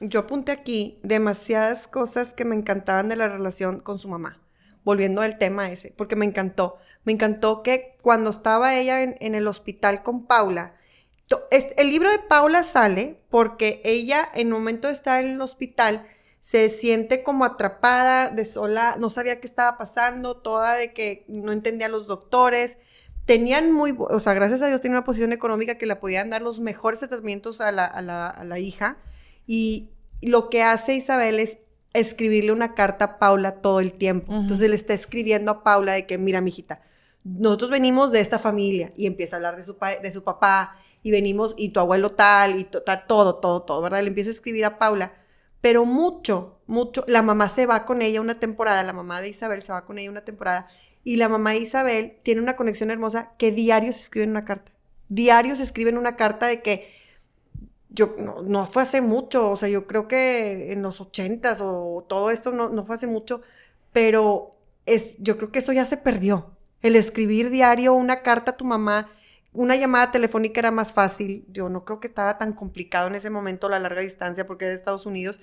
yo apunté aquí demasiadas cosas que me encantaban de la relación con su mamá, volviendo al tema ese, porque me encantó. Me encantó que cuando estaba ella en, el hospital con Paula, el libro de Paula sale porque ella en el momento de estar en el hospital se siente como atrapada, desolada, no sabía qué estaba pasando, toda de que no entendía a los doctores. Tenían muy, o sea, gracias a Dios tenía una posición económica que la podían dar los mejores tratamientos a la, a la hija, y lo que hace Isabel es escribirle una carta a Paula todo el tiempo. Entonces le está escribiendo a Paula de que, mira, mijita, nosotros venimos de esta familia y empieza a hablar de su, de su papá y venimos y tu abuelo tal y todo, todo, todo, ¿verdad? Le empieza a escribir a Paula, pero mucho, mucho, la mamá se va con ella una temporada, la mamá de Isabel se va con ella una temporada y la mamá de Isabel tiene una conexión hermosa que diarios escriben una carta, diarios escriben una carta de que no, fue hace mucho, o sea, yo creo que en los ochentas o todo esto no, no, fue hace mucho, pero es, yo creo que eso ya se perdió. El escribir diario una carta a tu mamá, una llamada telefónica era más fácil, yo no creo que estaba tan complicado en ese momento la larga distancia porque es de Estados Unidos,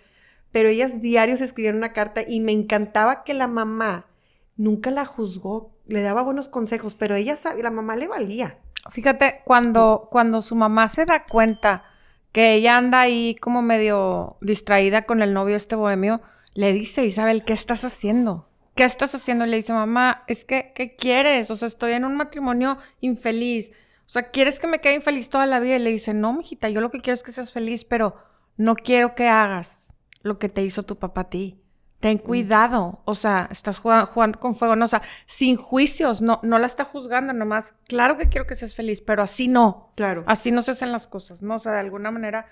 pero ellas diarios escribían una carta y me encantaba que la mamá nunca la juzgó, le daba buenos consejos, pero ella la mamá le valía. Fíjate, cuando, cuando su mamá se da cuenta, que ella anda ahí como medio distraída con el novio este bohemio, le dice, Isabel, ¿qué estás haciendo? ¿Qué estás haciendo? Y le dice, mamá, es que, ¿qué quieres? O sea, estoy en un matrimonio infeliz. O sea, ¿quieres que me quede infeliz toda la vida? Y le dice, no, mijita, yo lo que quiero es que seas feliz, pero no quiero que hagas lo que te hizo tu papá a ti ten cuidado, o sea, estás jugando, con fuego, no, o sea, sin juicios, no, no la está juzgando nomás, claro que quiero que seas feliz, pero así no, claro, así no se hacen las cosas, ¿no? O sea, de alguna manera,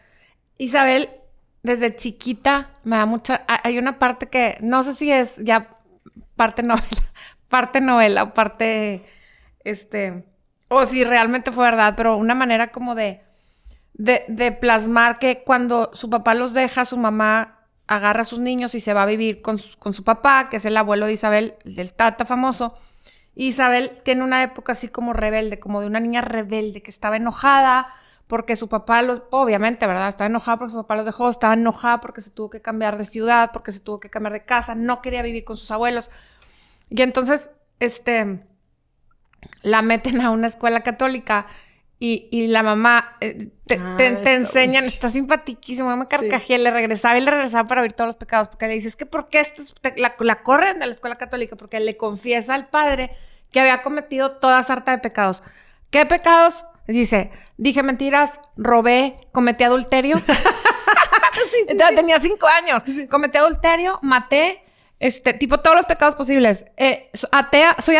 Isabel, desde chiquita me da mucha, hay una parte que, no sé si es ya parte novela, parte novela, parte, este, o si realmente fue verdad, pero una manera como de, de, de plasmar que cuando su papá los deja, su mamá agarra a sus niños y se va a vivir con su, con su papá, que es el abuelo de Isabel, del tata famoso. Isabel tiene una época así como rebelde, como de una niña rebelde que estaba enojada porque su papá los, obviamente, ¿verdad? Estaba enojada porque su papá los dejó, estaba enojada porque se tuvo que cambiar de ciudad, porque se tuvo que cambiar de casa, no quería vivir con sus abuelos. Y entonces, este, la meten a una escuela católica y, la mamá eh, te, ah, enseñan, está simpaticísimo, me carcajé, le regresaba y le regresaba para abrir todos los pecados, porque le dice, es que ¿por qué esto la, corren de la escuela católica? Porque le confiesa al padre que había cometido toda sarta de pecados. ¿Qué pecados? Dice, dije mentiras, robé, cometí adulterio. Entonces, tenía cinco años, cometí adulterio, maté, este, tipo todos los pecados posibles. Eh, atea, soy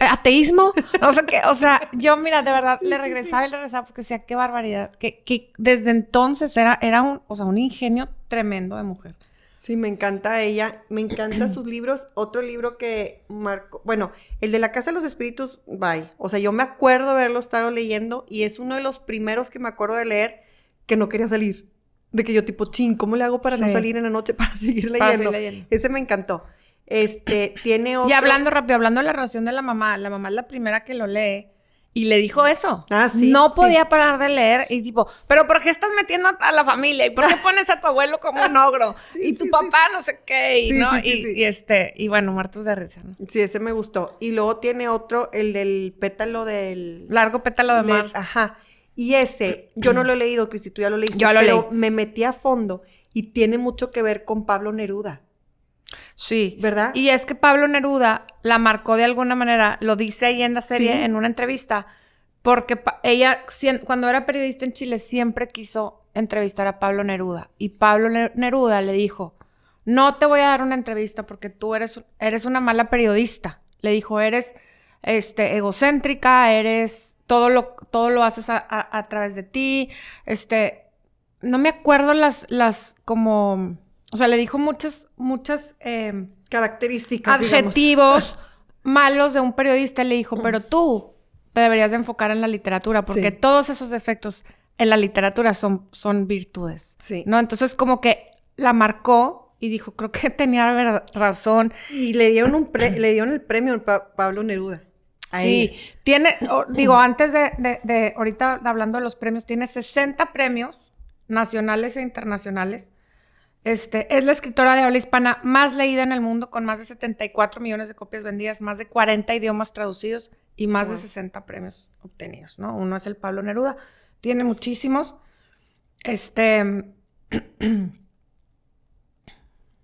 ateísmo. No sé qué. O sea, yo, mira, de verdad, le regresaba y le regresaba porque decía, qué barbaridad. Que, desde entonces era, era un, o sea, un ingenio tremendo de mujer. Sí, me encanta ella, me encantan sus libros. Otro libro que marcó, bueno, el de la Casa de los Espíritus, bye. O sea, yo me acuerdo haberlo estado leyendo y es uno de los primeros que me acuerdo de leer que no quería salir de que yo tipo, ching, ¿cómo le hago para no salir en la noche para seguir leyendo? Ese me encantó. Este, tiene otro... Y hablando rápido, hablando de la relación de la mamá, la mamá es la primera que lo lee. Y le dijo eso. Ah, sí. No podía parar de leer y tipo, pero ¿por qué estás metiendo a la familia? ¿Y por qué pones a tu abuelo como un ogro? y tu papá no sé qué. Y, ¿no? Y, este, y bueno, muertos de risa. Sí, ese me gustó. Y luego tiene otro, el del pétalo del... Largo pétalo de, de mar. Ajá. Y este, yo no lo he leído, Cristi, tú ya lo leíste, yo lo pero me metí a fondo y tiene mucho que ver con Pablo Neruda. Sí. ¿Verdad? Y es que Pablo Neruda la marcó de alguna manera, lo dice ahí en la serie, en una entrevista, porque ella, cuando era periodista en Chile, siempre quiso entrevistar a Pablo Neruda. Y Pablo Neruda le dijo, no te voy a dar una entrevista porque tú eres, eres una mala periodista. Le dijo, eres este, egocéntrica, eres todo lo, todo lo haces a, través de ti. Este, no me acuerdo las, las, como, o sea, le dijo muchas, muchas... Em, Características. Adjetivos malos de un periodista. Le dijo, pero tú te deberías enfocar en la literatura, porque todos esos defectos en la literatura son, son virtudes. Sí. ¿No? Entonces, como que la marcó y dijo, creo que tenía razón. Y le dieron, un le dieron el premio a Pablo Neruda. Sí, tiene, digo, antes de, ahorita hablando de los premios, tiene 60 premios nacionales e internacionales. Este, es la escritora de habla hispana más leída en el mundo, con más de 74 millones de copias vendidas, más de 40 idiomas traducidos y más de 60 premios obtenidos, ¿no? Uno es el Pablo Neruda, tiene muchísimos. Este...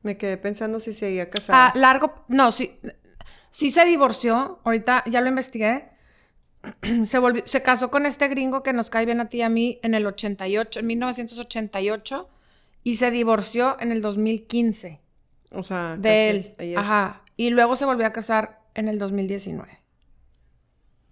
Me quedé pensando si seguía casada. Ah, largo, no, sí, sí se divorció, ahorita ya lo investigué. Se, volvió, se casó con este gringo que nos cae bien a ti y a mí en el 88, en 1988, y se divorció en el 2015. O sea, de él. Ajá. Y luego se volvió a casar en el 2019.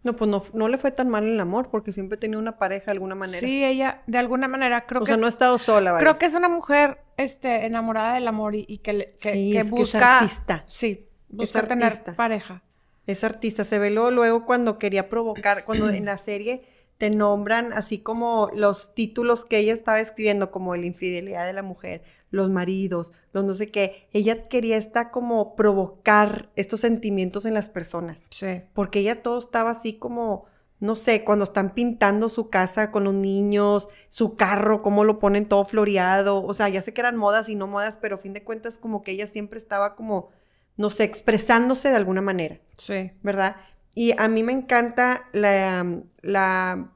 No, pues no, no, le fue tan mal el amor, porque siempre tenía una pareja de alguna manera. Sí, ella, de alguna manera, creo que. O sea, no ha estado sola, ¿vale? Creo que es una mujer este, enamorada del amor y, que, que, sí, es busca. Que es artista. Sí, es artista. pareja. Es artista. Se ve luego, cuando quería provocar, cuando en la serie te nombran así como los títulos que ella estaba escribiendo, como la infidelidad de la mujer, los maridos, los no sé qué. Ella quería esta como provocar estos sentimientos en las personas. Sí. Porque ella todo estaba así como, no sé, cuando están pintando su casa con los niños, su carro, cómo lo ponen todo floreado. O sea, ya sé que eran modas y no modas, pero a fin de cuentas como que ella siempre estaba como no sé, expresándose de alguna manera. Sí. ¿Verdad? Y a mí me encanta la, la,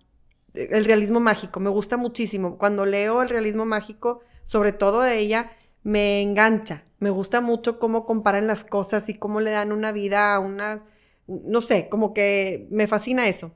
el realismo mágico, me gusta muchísimo. Cuando leo el realismo mágico, sobre todo de ella, me engancha. Me gusta mucho cómo comparan las cosas y cómo le dan una vida a una, no sé, como que me fascina eso.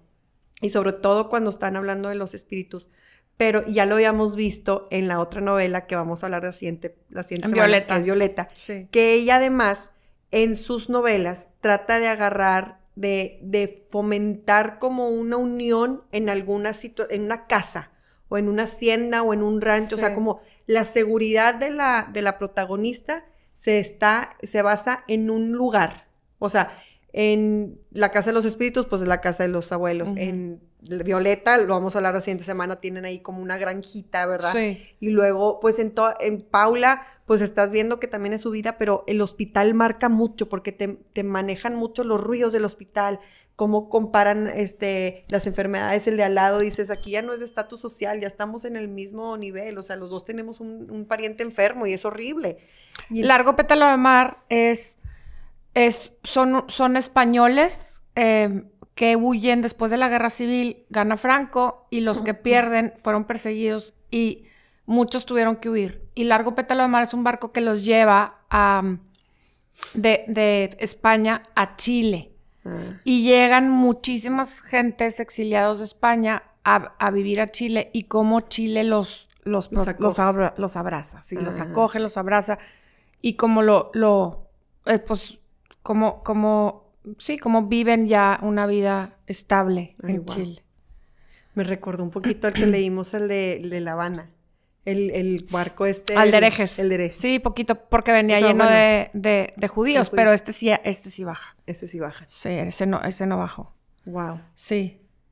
Y sobre todo cuando están hablando de los espíritus. Pero ya lo habíamos visto en la otra novela que vamos a hablar de la siguiente, la siguiente Violeta. Violeta. Que ella además en sus novelas trata de agarrar, de, fomentar como una unión en alguna en una casa o en una hacienda o en un rancho, o sea, como la seguridad de la, de la protagonista se, está, se basa en un lugar, o sea, en la casa de los espíritus, pues es la casa de los abuelos. En Violeta, lo vamos a hablar la siguiente semana, tienen ahí como una granjita, ¿verdad? Sí. Y luego, pues en, en Paula, pues estás viendo que también es su vida, pero el hospital marca mucho porque te, manejan mucho los ruidos del hospital, cómo comparan este, las enfermedades, el de al lado, dices, aquí ya no es de estatus social, ya estamos en el mismo nivel, o sea, los dos tenemos un, pariente enfermo y es horrible. Y Largo pétalo de mar es, es son, son españoles em, que huyen después de la guerra civil, gana Franco, y los que pierden fueron perseguidos y muchos tuvieron que huir. Y Largo Pétalo de Mar es un barco que los lleva de, de, España a Chile. Ah. Y llegan muchísimas gentes exiliados de España a, vivir a Chile y cómo Chile los, los, los, abraza, los acoge, los abraza y cómo lo, lo eh, pues, como, como, sí, como viven ya una vida estable en Chile. Me recordó un poquito al que leímos, el de, el de La Habana el, barco este. Al derejes Sí, poquito, porque venía lleno de, judíos, pero este sí, este sí baja. Este sí baja. Sí, ese no, ese no bajó. Wow. Sí.